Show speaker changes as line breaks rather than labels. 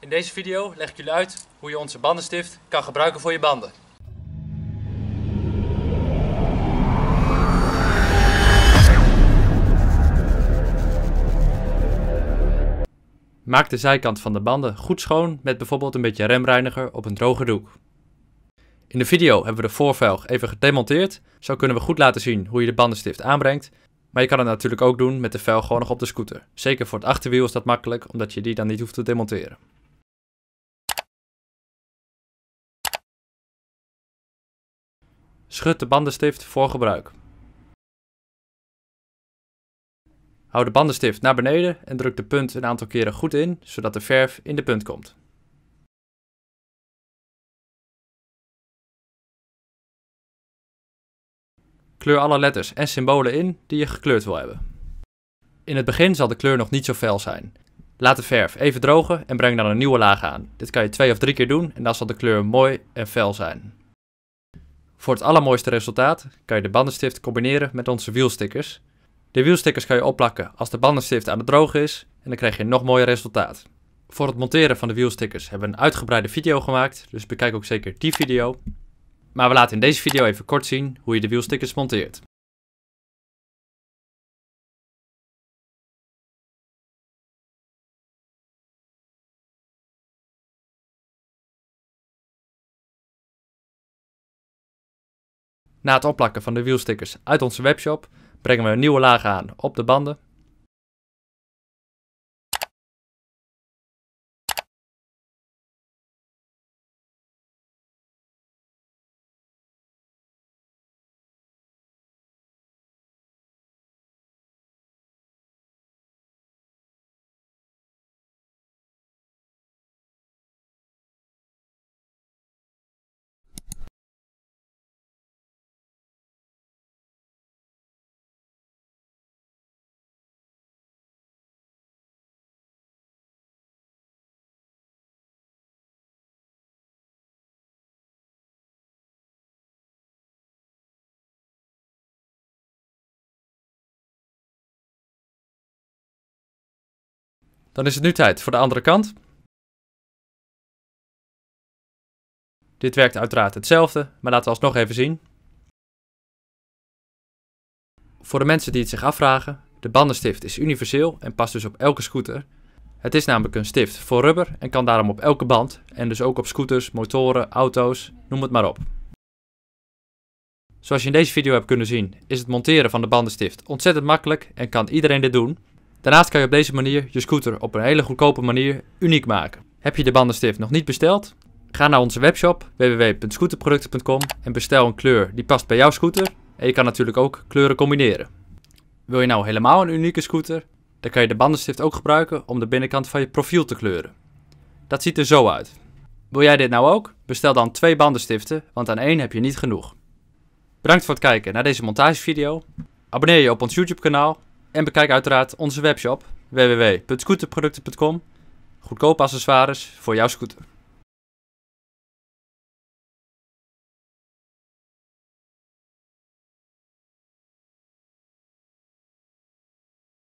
In deze video leg ik jullie uit hoe je onze bandenstift kan gebruiken voor je banden. Maak de zijkant van de banden goed schoon met bijvoorbeeld een beetje remreiniger op een droge doek. In de video hebben we de voorvelg even gedemonteerd. Zo kunnen we goed laten zien hoe je de bandenstift aanbrengt. Maar je kan het natuurlijk ook doen met de velg gewoon nog op de scooter. Zeker voor het achterwiel is dat makkelijk, omdat je die dan niet hoeft te demonteren. Schud de bandenstift voor gebruik. Hou de bandenstift naar beneden en druk de punt een aantal keren goed in, zodat de verf
in de punt komt.
Kleur alle letters en symbolen in die je gekleurd wil hebben. In het begin zal de kleur nog niet zo fel zijn. Laat de verf even drogen en breng dan een nieuwe laag aan. Dit kan je twee of drie keer doen en dan zal de kleur mooi en fel zijn. Voor het allermooiste resultaat kan je de bandenstift combineren met onze wielstickers. De wielstickers kan je opplakken als de bandenstift aan het drogen is en dan krijg je een nog mooier resultaat. Voor het monteren van de wielstickers hebben we een uitgebreide video gemaakt, dus bekijk ook zeker die video. Maar we laten in deze video even kort zien hoe je de wielstickers monteert.
Na het opplakken van de wielstickers uit onze webshop brengen we een nieuwe laag aan op de banden Dan is het nu tijd voor de andere kant. Dit werkt uiteraard hetzelfde, maar laten
we alsnog even zien. Voor de mensen die het zich afvragen, de bandenstift is universeel en past dus op elke scooter. Het is namelijk een stift voor rubber en kan daarom op elke band en dus ook op scooters, motoren, auto's, noem het maar op. Zoals je in deze video hebt kunnen zien, is het monteren van de bandenstift ontzettend makkelijk en kan iedereen dit doen, Daarnaast kan je op deze manier je scooter op een hele goedkope manier uniek maken. Heb je de bandenstift nog niet besteld? Ga naar onze webshop www.scooterproducten.com en bestel een kleur die past bij jouw scooter. En je kan natuurlijk ook kleuren combineren. Wil je nou helemaal een unieke scooter? Dan kan je de bandenstift ook gebruiken om de binnenkant van je profiel te kleuren. Dat ziet er zo uit. Wil jij dit nou ook? Bestel dan twee bandenstiften, want aan één heb je niet genoeg. Bedankt voor het kijken naar deze montagevideo. Abonneer je op ons YouTube kanaal en bekijk uiteraard onze webshop www.scooterproducten.com. Goedkoop accessoires voor jouw scooter.